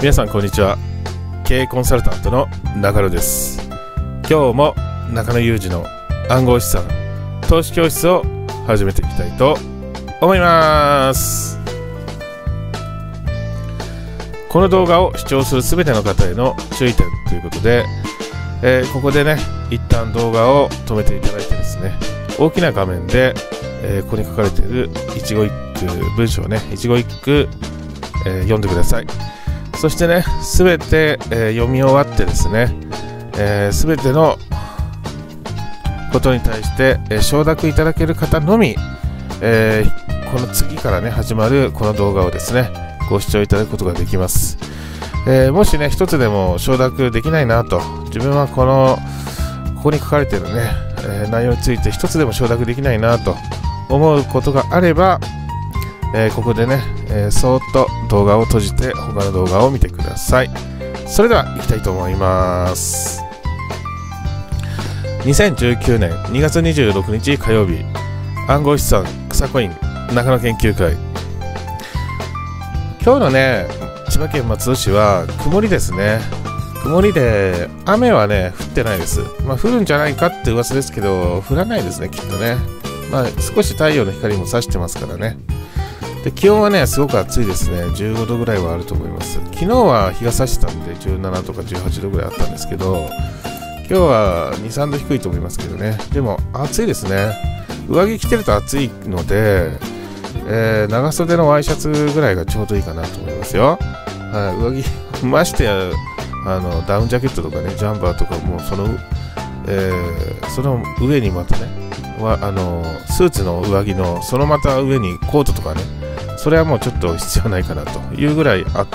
皆さんこんにちは経営コンサルタントの中野です今日も中野裕二の暗号資産投資教室を始めていきたいと思いますこの動画を視聴する全ての方への注意点ということで、えー、ここでね一旦動画を止めていただいてですね大きな画面で、えー、ここに書かれている一語一句文章をね一語一句、えー、読んでくださいそしてね、すべて、えー、読み終わってですね、す、えー、べ、てのことに対して、えー、承諾いただける方のみ、えー、この次からね、始まるこの動画をですね、ご視聴いただくことができます。えもしね、一つでも承諾できないなと、自分はこの、ここに書かれてるね、え内容について一つでも承諾できないなと思うことがあれば、えー、ここでね、えー、そっと動画を閉じて他の動画を見てくださいそれでは行きたいと思います2019年2月26日火曜日暗号資産草コイン中野研究会今日のね千葉県松戸市は曇りですね曇りで雨はね降ってないですまあ降るんじゃないかって噂ですけど降らないですねきっとねまあ少し太陽の光も差してますからねで気温はねすごく暑いですね15度ぐらいはあると思います昨日は日が差してたんで17とか18度ぐらいあったんですけど今日は23度低いと思いますけどねでも暑いですね上着着てると暑いので、えー、長袖のワイシャツぐらいがちょうどいいかなと思いますよ、はい、上着 ましてやあのダウンジャケットとかねジャンバーとかもその、えー、その上にまたねあのスーツの上着のそのまた上にコートとかねそれはもうちょっと必要ないかなというぐらい暖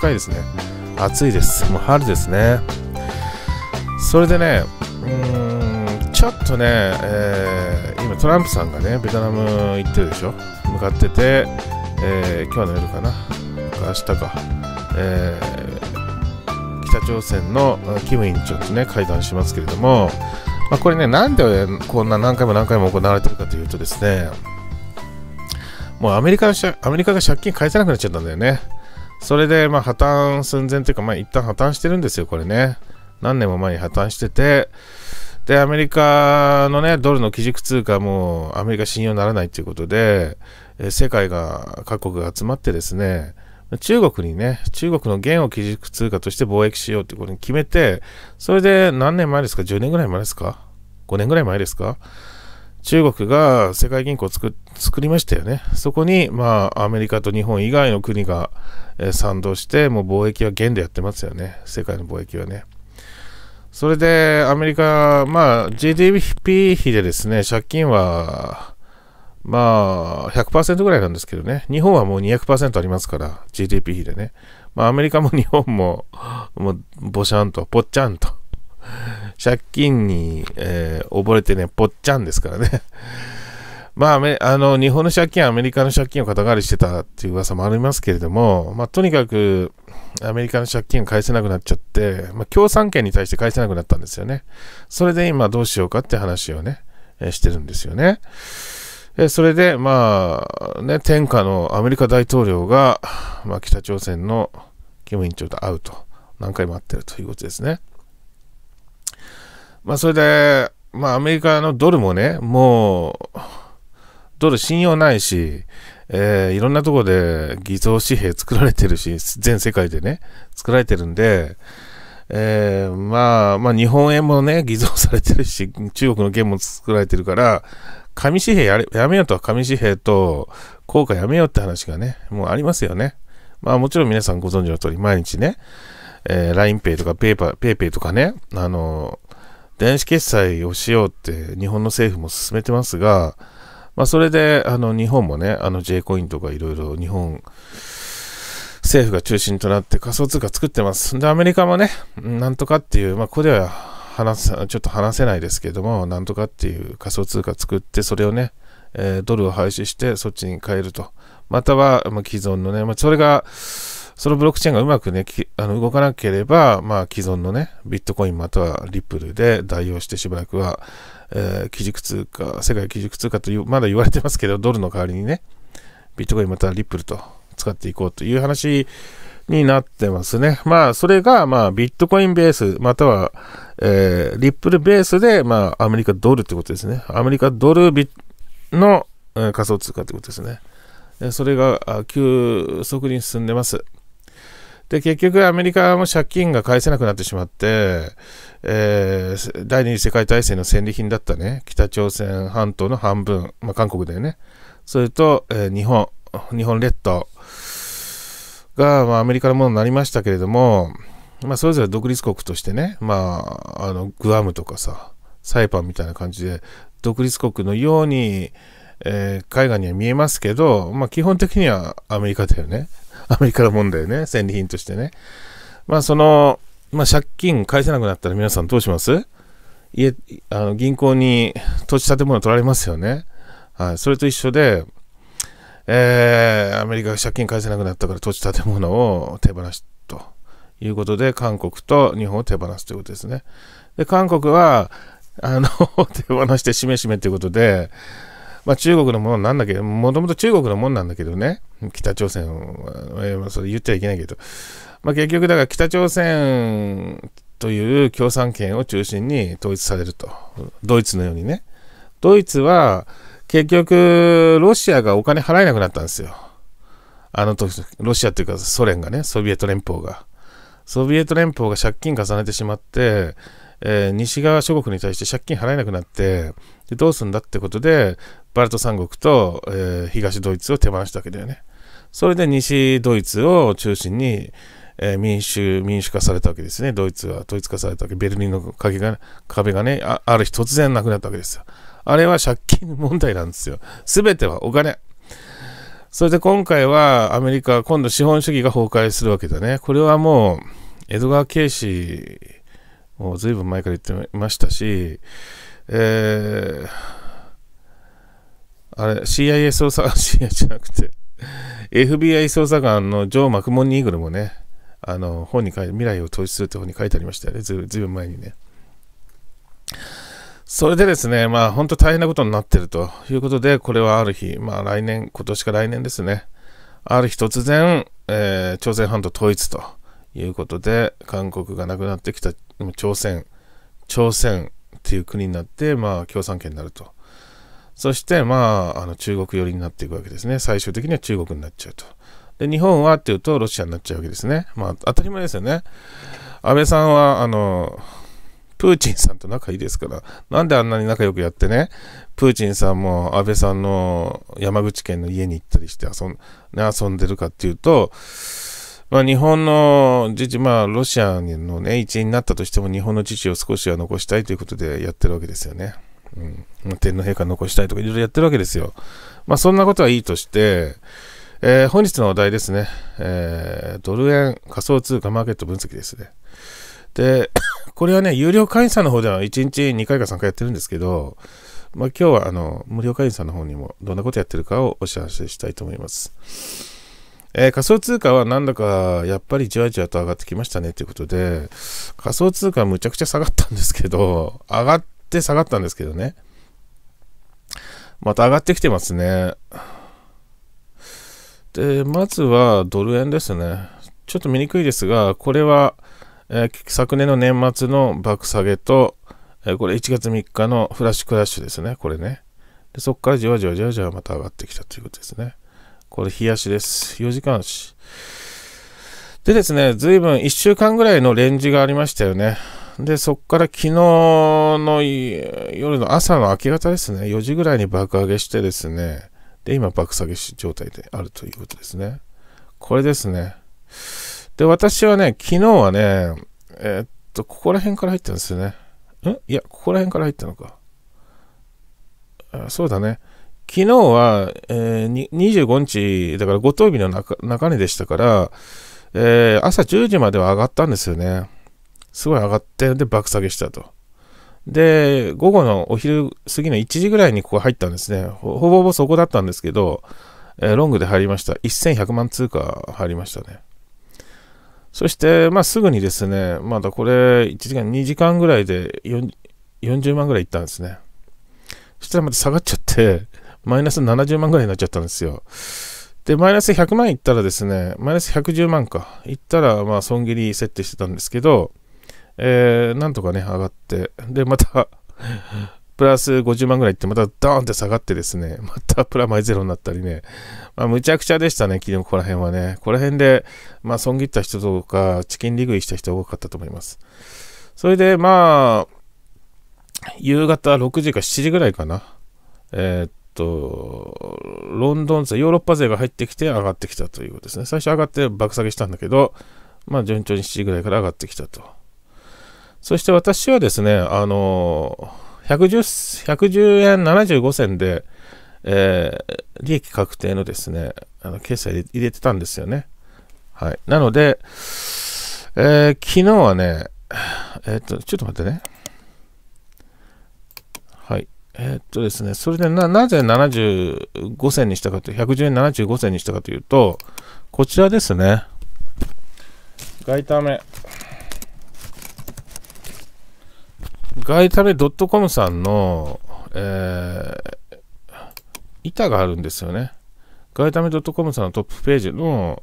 かいですね。暑いです。もう春ですね。それでね、うーん、ちょっとね、えー、今トランプさんがね、ベトナム行ってるでしょ。向かってて、えー、今日の夜かな。明日か。えー、北朝鮮のキム委員長とね、会談しますけれども、まあ、これね、なんでこんな何回も何回も行われてるかというとですね、もうアメリカアメリカが借金返せなくなっちゃったんだよね。それで、まあ、破綻寸前というか、まあ、一旦破綻してるんですよ、これね。何年も前に破綻してて、で、アメリカのね、ドルの基軸通貨もアメリカ信用ならないということで、え世界が、各国が集まってですね、中国にね、中国の元を基軸通貨として貿易しようということに決めて、それで何年前ですか ?10 年ぐらい前ですか ?5 年ぐらい前ですか中国が世界銀行を作りましたよね。そこに、まあ、アメリカと日本以外の国が、えー、賛同して、もう貿易は元でやってますよね。世界の貿易はね。それで、アメリカ、まあ、GDP 比でですね、借金は、まあ、100%ぐらいなんですけどね。日本はもう200%ありますから、GDP 比でね。まあ、アメリカも日本も、もう、ぼしゃんと、ぽっちゃんと借金に、えー、溺れてね、ぽっちゃんですからね。まあ、あの、日本の借金、アメリカの借金を肩代わりしてたっていう噂もありますけれども、まあ、とにかく、アメリカの借金を返せなくなっちゃって、まあ、共産権に対して返せなくなったんですよね。それで今どうしようかって話をね、えしてるんですよね。えそれで、まあ、ね、天下のアメリカ大統領が、まあ、北朝鮮のキム委員長と会うと、何回も会ってるということですね。まあ、それで、まあ、アメリカのドルもね、もう、ドル信用ないし、えー、いろんなとこで偽造紙幣作られてるし、全世界でね、作られてるんで、えー、まあ、まあ、日本円もね、偽造されてるし、中国の元も作られてるから、紙紙幣やれやめようとは、紙紙幣と効果やめようって話がね、もうありますよね。まあ、もちろん皆さんご存知の通り、毎日ね、えー、LINEPay とか PayPay とかね、あの電子決済をしようって日本の政府も進めてますが、まあ、それであの日本もね、あの J コインとかいろいろ日本政府が中心となって仮想通貨作ってます。で、アメリカもね、なんとかっていう、まあ、ここでは話す、ちょっと話せないですけども、なんとかっていう仮想通貨作って、それをね、えー、ドルを廃止してそっちに変えると。または、まあ、既存のね、まあ、それが、そのブロックチェーンがうまくね、あの動かなければ、まあ既存のね、ビットコインまたはリップルで代用してしばらくは、えー、基軸通貨、世界基軸通貨という、まだ言われてますけど、ドルの代わりにね、ビットコインまたはリップルと使っていこうという話になってますね。まあ、それが、まあ、ビットコインベース、または、えー、リップルベースで、まあ、アメリカドルってことですね。アメリカドルの、えー、仮想通貨ってことですね。それが急速に進んでます。で、結局アメリカも借金が返せなくなってしまって、えー、第二次世界大戦の戦利品だったね、北朝鮮半島の半分、まあ、韓国だよね。それと、えー、日本、日本列島が、まあ、アメリカのものになりましたけれども、まあ、それぞれ独立国としてね、まあ、あの、グアムとかさ、サイパンみたいな感じで、独立国のように、えー、海外には見えますけど、まあ、基本的にはアメリカだよね。アメリカの問題ね、戦利品としてね。まあ、その、まあ、借金返せなくなったら皆さんどうします家、あの銀行に土地建物取られますよね。はい、それと一緒で、えー、アメリカが借金返せなくなったから土地建物を手放すということで、韓国と日本を手放すということですね。で、韓国は、あの 手放してしめしめということで、まあ、中国のものなんだけど、もともと中国のもんなんだけどね、北朝鮮を、えー、それ言っちゃいけないけど、まあ、結局だから北朝鮮という共産権を中心に統一されると。ドイツのようにね。ドイツは結局ロシアがお金払えなくなったんですよ。あの時、ロシアというかソ連がね、ソビエト連邦が。ソビエト連邦が借金重ねてしまって、えー、西側諸国に対して借金払えなくなってでどうすんだってことでバルト三国と、えー、東ドイツを手放したわけだよねそれで西ドイツを中心に、えー、民主民主化されたわけですねドイツは統一化されたわけベルリンの壁が壁がねあある日突然なくなったわけですよあれは借金問題なんですよ全てはお金それで今回はアメリカ今度資本主義が崩壊するわけだねこれはもう江戸川慶史もう随分前から言ってましたし、えー、あれ、CIA 捜査官、CIA じゃなくて、FBI 捜査官のジョー・マクモン・ニーグルもね、あの、本に書いて、未来を投資するって本に書いてありましたよね、ずいぶん前にね。それでですね、まあ、本当大変なことになってるということで、これはある日、まあ、来年、今年か来年ですね、ある日突然、えー、朝鮮半島統一ということで、韓国がなくなってきた朝鮮、朝鮮っていう国になって、まあ、共産圏になると。そして、まあ、あの中国寄りになっていくわけですね。最終的には中国になっちゃうと。で、日本はっていうと、ロシアになっちゃうわけですね。まあ、当たり前ですよね。安倍さんは、あの、プーチンさんと仲いいですから、なんであんなに仲良くやってね、プーチンさんも安倍さんの山口県の家に行ったりして遊ん,、ね、遊んでるかっていうと、まあ、日本の自治、まあ、ロシアの、ね、一員になったとしても、日本の自治を少しは残したいということでやってるわけですよね。うん、天皇陛下残したいとかいろいろやってるわけですよ。まあ、そんなことはいいとして、えー、本日のお題ですね、えー、ドル円仮想通貨マーケット分析ですね。で、これはね、有料会員さんの方では1日2回か3回やってるんですけど、まあ、今日はあの無料会員さんの方にもどんなことやってるかをお知らせしたいと思います。えー、仮想通貨はなんだかやっぱりじわじわと上がってきましたねということで、仮想通貨はむちゃくちゃ下がったんですけど、上がって下がったんですけどね。また上がってきてますね。で、まずはドル円ですね。ちょっと見にくいですが、これは、えー、昨年の年末の爆下げと、えー、これ1月3日のフラッシュクラッシュですね、これね。でそこからじわじわじわじわまた上がってきたということですね。これ、冷やしです。4時間足。でですね、随分1週間ぐらいのレンジがありましたよね。で、そこから昨日の夜の朝の明け方ですね、4時ぐらいに爆上げしてですね、で、今爆下げ状態であるということですね。これですね。で、私はね、昨日はね、えー、っと、ここら辺から入ったんですよね。んいや、ここら辺から入ったのか。あそうだね。昨日は、えー、25日、だから五等日の中値でしたから、えー、朝10時までは上がったんですよね。すごい上がって、で、爆下げしたと。で、午後のお昼過ぎの1時ぐらいにここ入ったんですね。ほぼほぼそこだったんですけど、えー、ロングで入りました。1100万通貨入りましたね。そして、まあ、すぐにですね、まだこれ、1時間、2時間ぐらいで40万ぐらいいったんですね。そしたらまた下がっちゃって、マイナス70万ぐらいになっちゃったんですよ。で、マイナス100万いったらですね、マイナス110万か、いったら、まあ、損切り設定してたんですけど、えー、なんとかね、上がって、で、また プラス50万ぐらいいって、またドーンって下がってですね、またプラマイゼロになったりね、まあ、むちゃくちゃでしたね、昨日ここら辺はね。ここら辺で、まあ、損切った人とか、チキンリ食いした人多かったと思います。それで、まあ、夕方6時か7時ぐらいかな。えー、と、ロンドン勢、ヨーロッパ勢が入ってきて上がってきたということですね。最初上がって爆下げしたんだけど、まあ順調に7時ぐらいから上がってきたと。そして私はですね、あの 110, 110円75銭で、えー、利益確定のですね、あの決済入れてたんですよね。はい。なので、えー、昨日はね、えっ、と、ちょっと待ってね。えー、っとですね、それでな、なぜ75銭にしたかという、110円75銭にしたかというと、こちらですね。外為。外為 .com さんの、えー、板があるんですよね。外為 .com さんのトップページの、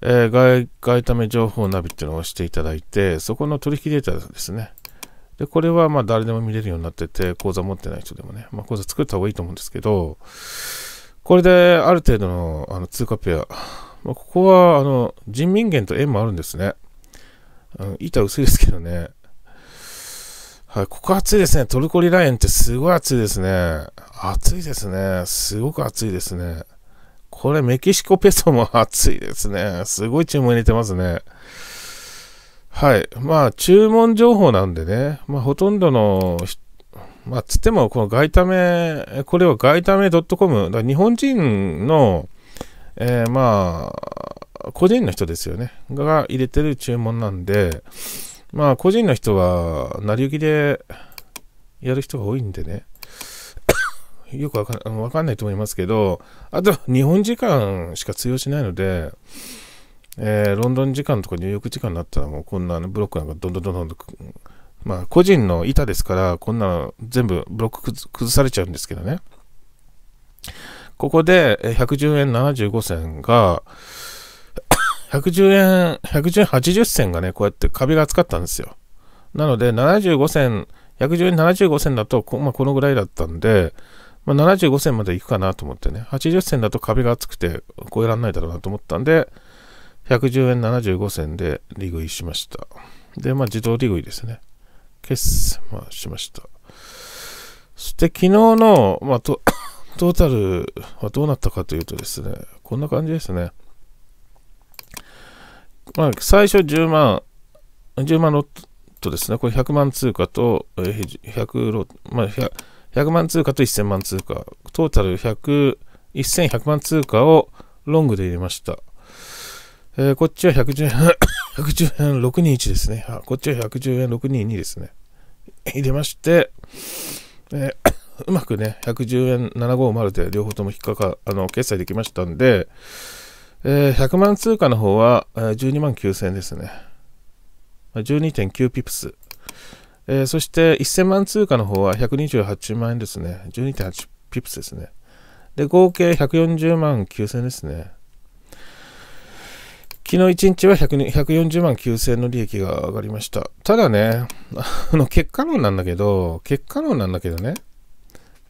えー、外為情報ナビっていうのを押していただいて、そこの取引データですね。で、これはまあ誰でも見れるようになってて、口座持ってない人でもね、まあ、座作った方がいいと思うんですけど、これである程度のあの通貨ペア、まあ、ここはあの人民元と円もあるんですね。板薄いですけどね。はい、ここ暑いですね。トルコリラ円ってすごい暑いですね。暑いですね。すごく暑いですね。これメキシコペソも暑いですね。すごい注文入れてますね。はい。まあ、注文情報なんでね、まあ、ほとんどの、まあ、つっても、この外為、これは外為 .com、だ日本人の、えー、まあ、個人の人ですよね、が入れてる注文なんで、まあ、個人の人は、成り行きでやる人が多いんでね、よくわかんないと思いますけど、あと日本時間しか通用しないので、えー、ロンドン時間とかニューヨーク時間になったらもうこんなブロックなんかどんどんどんどんどんまあ個人の板ですからこんなの全部ブロック崩されちゃうんですけどねここで110円75銭が110円110円80銭がねこうやって壁が厚かったんですよなので75銭110円75銭だとこ,、まあ、このぐらいだったんで、まあ、75銭までいくかなと思ってね80銭だと壁が厚くて超えられないだろうなと思ったんで110円75銭で利食いしました。で、まあ、自動利食いですね。決、まあ、しました。そして、昨日の、まあ、トータルはどうなったかというとですね、こんな感じですね。まあ、最初10万、10万ロットですね。これ100万通貨と、100ロまあ100、100万通貨と1000万通貨。トータル100、1100万通貨をロングで入れました。えー、こっちは110円、110 円621ですね。あ、こっちは110円622ですね。入れまして、えー、うまくね、110円750で両方とも引っかか、あの、決済できましたんで、えー、100万通貨の方は、え12万9000円ですね。12.9ピプス。えー、そして1000万通貨の方は128万円ですね。12.8ピプスですね。で、合計140万9000円ですね。昨日1日は140万9000の利益が上がりました。ただね、あの、結果論なんだけど、結果論なんだけどね、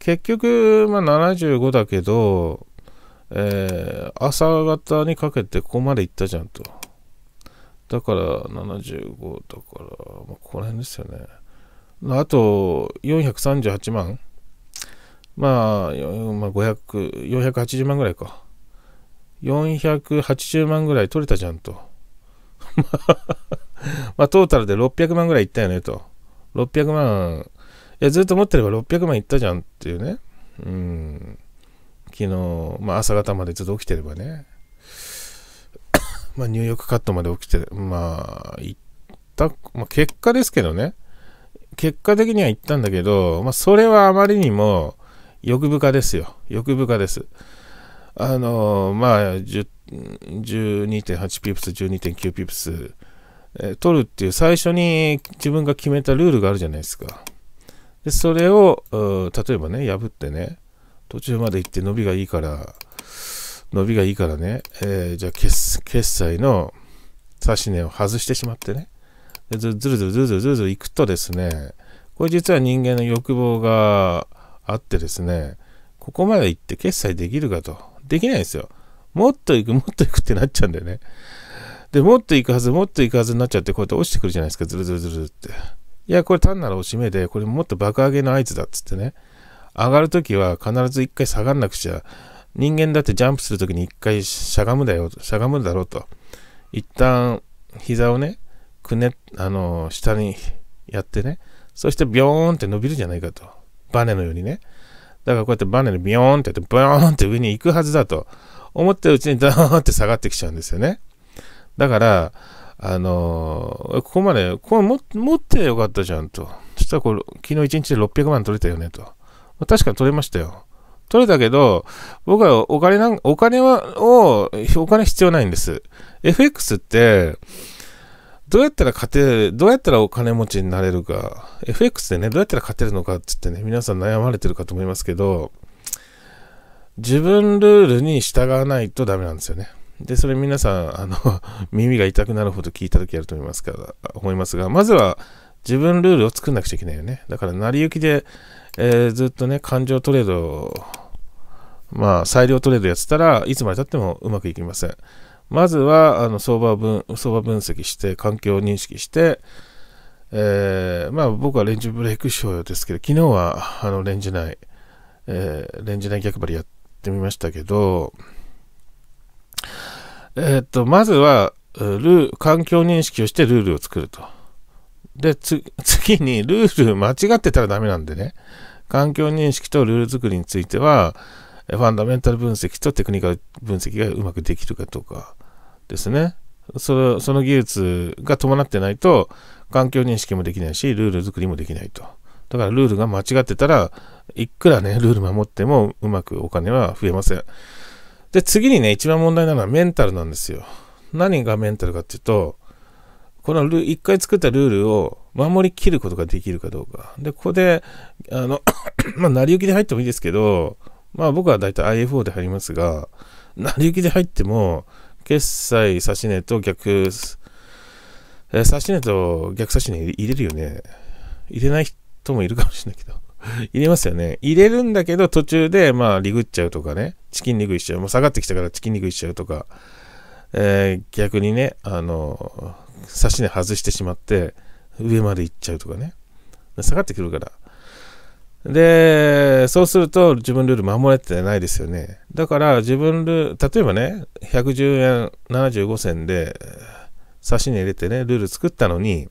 結局、まあ、75だけど、えー、朝方にかけてここまで行ったじゃんと。だから75だから、まあ、ここら辺ですよね。あと438万まあ、まあ、500、480万ぐらいか。480万ぐらい取れたじゃんと。まあ、トータルで600万ぐらいいったよねと。600万、いや、ずっと持ってれば600万いったじゃんっていうね。うん。昨日、まあ、朝方までずっと起きてればね。まあ、入浴カットまで起きて、まあ、いった、まあ、結果ですけどね。結果的には行ったんだけど、まあ、それはあまりにも欲深ですよ。欲深です。あのまあ、12.8ピプス、12.9ピプス、えー、取るっていう最初に自分が決めたルールがあるじゃないですか。で、それを、例えばね、破ってね、途中まで行って伸びがいいから、伸びがいいからね、えー、じゃあ決決済の指値を外してしまってね、ずるずるずるずるずるずる行くとですね、これ実は人間の欲望があってですね、ここまで行って決済できるかと。できないですよ。もっと行く、もっと行くってなっちゃうんだよね。で、もっと行くはず、もっと行くはずになっちゃって、こうやって落ちてくるじゃないですか、ずるずるずるって。いや、これ単なる押し目で、これもっと爆上げの合図だっつってね。上がるときは必ず一回下がんなくちゃ。人間だってジャンプするときに一回しゃがむだよ、しゃがむだろうと。一旦、膝をね、くね、あの、下にやってね。そしてビョーンって伸びるじゃないかと。バネのようにね。だからこうやってバネでビヨーンってやって、ブヨーンって上に行くはずだと思ってるうちにダーンって下がってきちゃうんですよね。だから、あのー、ここまで、これ持ってよかったじゃんと。そしたらこれ、昨日1日で600万取れたよねと。確かに取れましたよ。取れたけど、僕はお金なん、お金は、を、お金必要ないんです。FX って、どうやったら勝てる、どうやったらお金持ちになれるか、FX でね、どうやったら勝てるのかって言ってね、皆さん悩まれてるかと思いますけど、自分ルールに従わないとダメなんですよね。で、それ皆さん、あの、耳が痛くなるほど聞いた時あると思いますから、思いますが、まずは自分ルールを作んなくちゃいけないよね。だから、成り行きで、えー、ずっとね、感情トレード、まあ、裁量トレードやってたらいつまでたってもうまくいきません。まずはあの相場分相場分析して環境認識して、えー、まあ、僕はレンジブレイク賞ですけど昨日はあのレンジ内、えー、レンジ内逆張りやってみましたけど、えっとまずはル環境認識をしてルールを作ると。で、次にルール間違ってたらダメなんでね。環境認識とルール作りについては、ファンダメンタル分析とテクニカル分析がうまくできるかどうかですね。そその技術が伴ってないと、環境認識もできないし、ルール作りもできないと。だからルールが間違ってたら、いくらね、ルール守ってもうまくお金は増えません。で、次にね、一番問題なのはメンタルなんですよ。何がメンタルかっていうと、このル一回作ったルールを守りきることができるかどうか。で、ここで、あの まあ、成り行きで入ってもいいですけど、まあ僕はだいたい IFO で入りますが、成り行きで入っても、決済指値と逆、えー、指値と逆指値入れるよね。入れない人もいるかもしれないけど。入れますよね。入れるんだけど途中でまあリグっちゃうとかね。チキンリグいしちゃう。もう下がってきたからチキンリグいしちゃうとか。えー、逆にね、あの、指値外してしまって上まで行っちゃうとかね。下がってくるから。で、そうすると自分ルール守れてないですよね。だから自分ルール、例えばね、110円75銭で差しに入れてね、ルール作ったのに、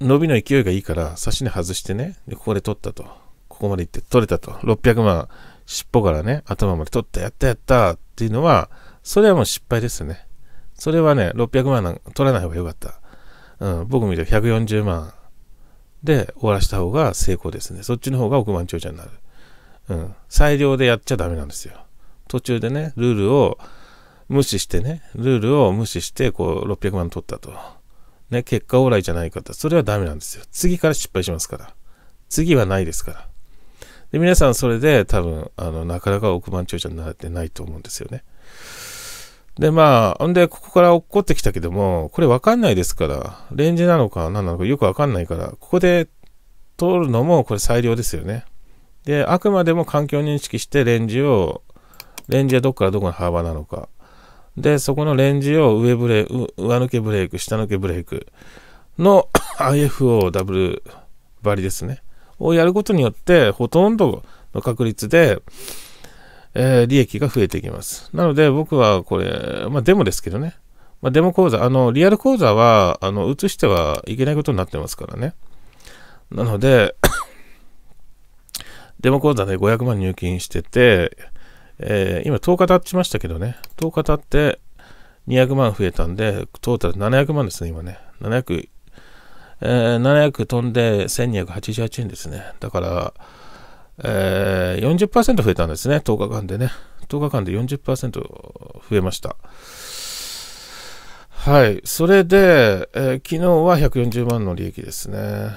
伸びの勢いがいいから差しに外してね、ここで取ったと。ここまで行って取れたと。600万、尻尾からね、頭まで取った、やったやったっていうのは、それはもう失敗ですよね。それはね、600万取らない方が良かった。うん、僕見ると140万で終わらした方が成功ですね。そっちの方が億万長者になる。うん。裁量でやっちゃダメなんですよ。途中でね、ルールを無視してね、ルールを無視して、こう、600万取ったと。ね、結果オーライじゃないかと。それはダメなんですよ。次から失敗しますから。次はないですから。で、皆さんそれで多分、あの、なかなか億万長者になれてないと思うんですよね。で、まあ、んで、ここから落っこってきたけども、これわかんないですから、レンジなのか何なのかよくわかんないから、ここで通るのもこれ最良ですよね。で、あくまでも環境認識してレンジを、レンジはどこからどこの幅なのか。で、そこのレンジを上ブレ、上抜けブレーク、下抜けブレークの IFO ダブル張りですね。をやることによって、ほとんどの確率で、えー、利益が増えていきます。なので僕はこれ、まあデモですけどね。まあデモ講座、あの、リアル講座は、あの、移してはいけないことになってますからね。なので デモ講座で500万入金してて、えー、今10日経ちましたけどね、10日経って200万増えたんで、トータル700万ですね、今ね。700、えー、700飛んで1288円ですね。だから、えー、40%増えたんですね、10日間でね。10日間で40%増えました。はい。それで、えー、昨日は140万の利益ですね。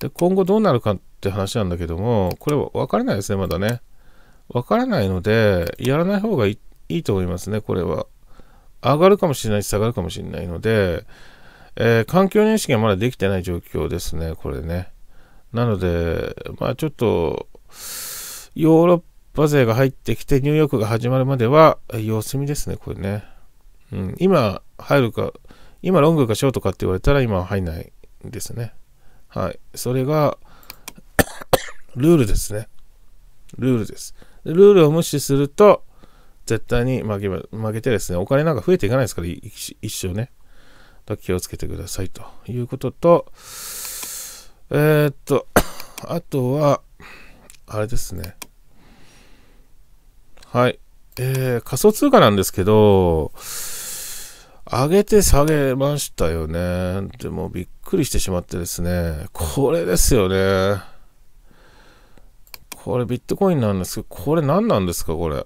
で、今後どうなるかって話なんだけども、これは分からないですね、まだね。分からないので、やらない方がいいと思いますね、これは。上がるかもしれないし、下がるかもしれないので、えー、環境認識がまだできてない状況ですね、これね。なので、まあちょっと、ヨーロッパ勢が入ってきて、ニューヨークが始まるまでは、様子見ですね、これね。うん、今入るか、今ロングかショートかって言われたら今は入んないですね。はい。それが ルールですね。ルールです。ルールを無視すると、絶対に負け負けてですね、お金なんか増えていかないですから、一生ね。気をつけてくださいということと、えー、っと、あとは、あれですね。はい。えー、仮想通貨なんですけど、上げて下げましたよね。でもびっくりしてしまってですね。これですよね。これビットコインなんですけど、これ何なんですか、これ。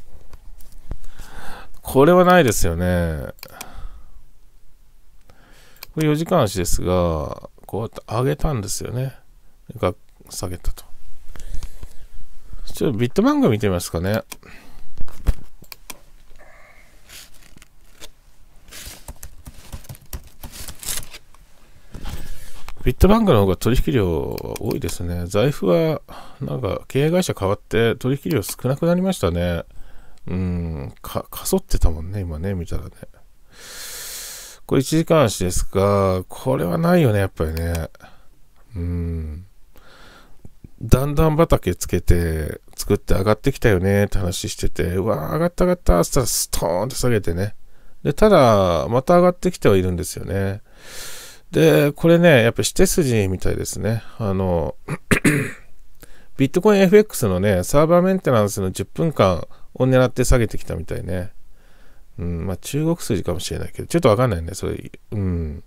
これはないですよね。これ4時間足ですが、こうやって上げたんですよね。が下げたと。ちょっとビット漫画見てみますかね。ビットバンクの方が取引量多いですね。財布は、なんか、経営会社変わって取引量少なくなりましたね。うん、か、かそってたもんね、今ね、見たらね。これ1時間足ですが、これはないよね、やっぱりね。うん。だんだん畑つけて、作って上がってきたよねって話してて、うわー、上がった上がったっったらストーンと下げてね。で、ただ、また上がってきてはいるんですよね。で、これね、やっぱりて筋みたいですね。あの、ビットコイン FX のね、サーバーメンテナンスの10分間を狙って下げてきたみたいね。うん、まあ中国筋かもしれないけど、ちょっとわかんないね、それ。うん。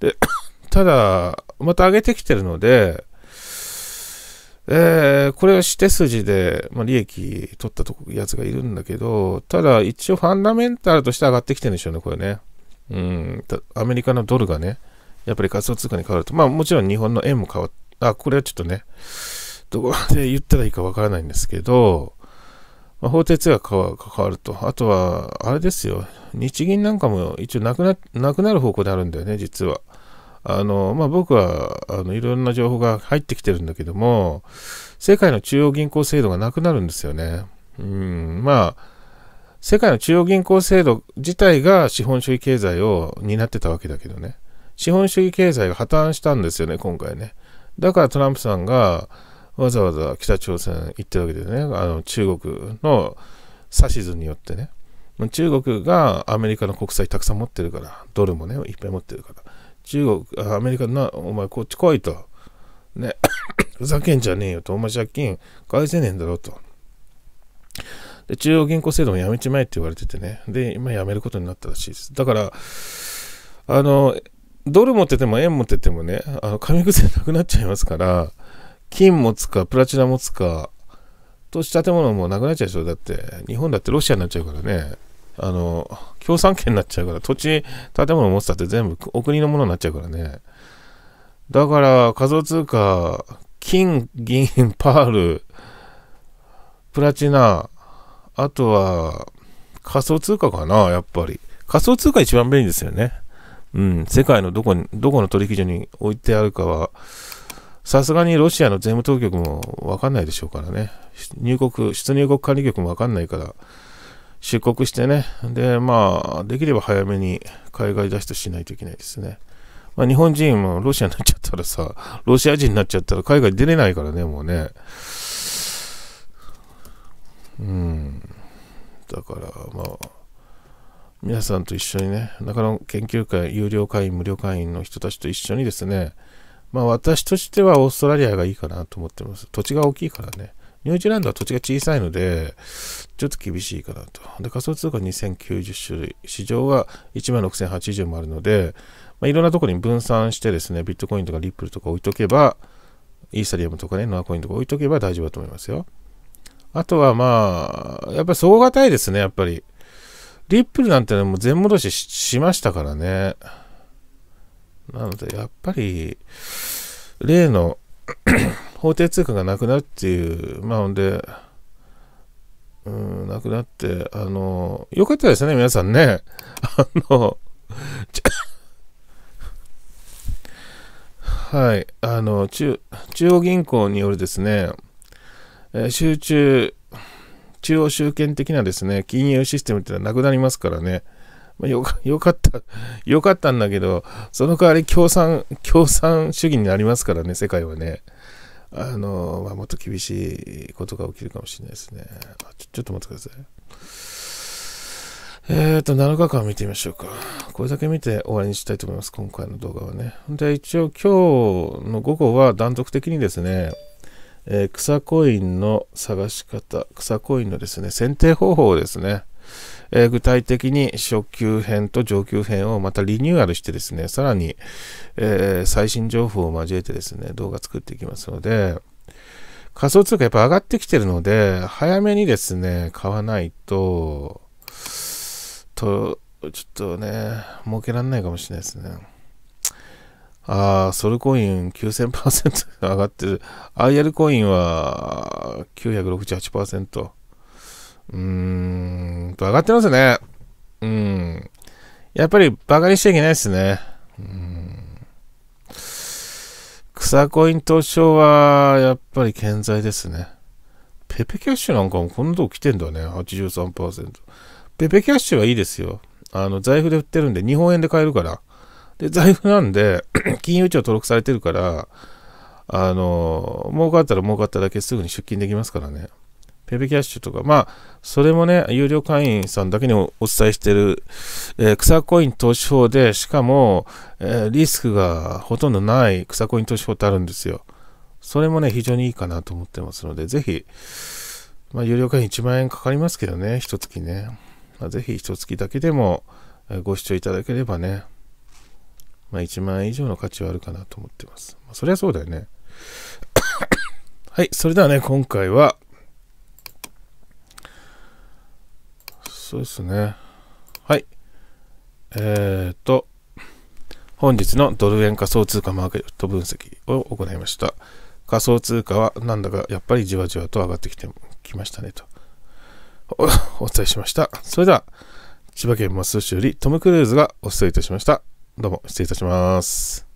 で、ただ、また上げてきてるので、えー、これは指定筋で、まあ、利益取ったとこやつがいるんだけど、ただ一応ファンダメンタルとして上がってきてるんでしょうね、これね。うん、アメリカのドルがね、やっぱり仮想通貨に変わると、まあもちろん日本の円も変わっあ、これはちょっとね、どこまで言ったらいいかわからないんですけど、まあ、法定通貨が関わると。あとは、あれですよ。日銀なんかも一応なくな、なくなる方向であるんだよね、実は。あの、まあ、僕は、あの、いろんな情報が入ってきてるんだけども、世界の中央銀行制度がなくなるんですよね。うん、まあ、世界の中央銀行制度自体が資本主義経済を担ってたわけだけどね。資本主義経済が破綻したんですよね、今回ね。だからトランプさんが、わざわざ北朝鮮行ってるわけですね。あの中国の指図によってね。中国がアメリカの国債たくさん持ってるから、ドルもね、いっぱい持ってるから。中国、アメリカな、お前こっち来いと。ね、ふざけんじゃねえよと。お前借金返せねえんだろと。で、中央銀行制度もやめちまえって言われててね。で、今やめることになったらしいです。だから、あの、ドル持ってても円持っててもね、あの紙癖なくなっちゃいますから、金持つか、プラチナ持つか、とし建物もなくなっちゃうでしょ。だって、日本だってロシアになっちゃうからね。あの、共産権になっちゃうから、土地、建物持つだって全部お国のものになっちゃうからね。だから、仮想通貨、金、銀、パール、プラチナ、あとは、仮想通貨かな、やっぱり。仮想通貨一番便利ですよね。うん、世界のどこに、どこの取引所に置いてあるかは、さすがにロシアの税務当局もわかんないでしょうからね。入国、出入国管理局もわかんないから、出国してね。で、まあ、できれば早めに海外脱出しないといけないですね。まあ、日本人もロシアになっちゃったらさ、ロシア人になっちゃったら海外出れないからね、もうね。うん。だから、まあ、皆さんと一緒にね、中野研究会有料会員、無料会員の人たちと一緒にですね、まあ私としてはオーストラリアがいいかなと思ってます。土地が大きいからね。ニュージーランドは土地が小さいので、ちょっと厳しいかなと。で、仮想通貨2090種類、市場は16,080もあるので、まあ、いろんなところに分散してですね、ビットコインとかリップルとか置いとけば、イーサリアムとかね、ノアコインとか置いとけば大丈夫だと思いますよ。あとはまあ、やっぱり総がたいですね、やっぱり。リップルなんてね、もう全戻ししましたからね。なので、やっぱり、例の 法定通貨がなくなるっていう、まあほんで、うん、なくなって、あの、よかったですね、皆さんね。あの、はい、あの中、中央銀行によるですね、えー、集中、中央集権的なですね、金融システムってのはなくなりますからね、まあ、よか、よかった、よかったんだけど、その代わり共産、共産主義になりますからね、世界はね。あの、まあ、もっと厳しいことが起きるかもしれないですね。ちょちょっと待ってください。えっ、ー、と、7日間見てみましょうか。これだけ見て終わりにしたいと思います。今回の動画はね。で、一応今日の午後は断続的にですね、えー、草コインの探し方、草コインのですね、選定方法をですね、えー、具体的に初級編と上級編をまたリニューアルしてですね、さらに、えー、最新情報を交えてですね、動画作っていきますので、仮想通貨やっぱ上がってきてるので、早めにですね、買わないと、と、ちょっとね、儲けられないかもしれないですね。ああ、ソルコイン9000%上がってる。IR コインは968%。うーんと、上がってますね。うん。やっぱりバカにしちゃいけないですね。うん。草コイン東証は、やっぱり健在ですね。ペペキャッシュなんかもこんなとこ来てんだね。83%。ペペキャッシュはいいですよ。あの、財布で売ってるんで、日本円で買えるから。で、財布なんで、金融庁登録されてるから、あの、儲かったら儲かっただけすぐに出金できますからね。ペペキャッシュとか、まあ、それもね、有料会員さんだけにお伝えしてる、えー、草コイン投資法で、しかも、えー、リスクがほとんどない草コイン投資法ってあるんですよ。それもね、非常にいいかなと思ってますので、ぜひ、まあ、有料会員1万円かかりますけどね、一月ね。まあ、ぜひ一月だけでもご視聴いただければね、まあ、1万円以上の価値はあるかなと思ってます。まあ、そりゃそうだよね。はい、それではね、今回は、そうですね。はい。えー、と、本日のドル円仮想通貨マーケット分析を行いました。仮想通貨はなんだかやっぱりじわじわと上がってきてきましたねとお伝えしました。それでは、千葉県松戸市よりトム・クルーズがお伝えいたしました。どうも失礼いたします。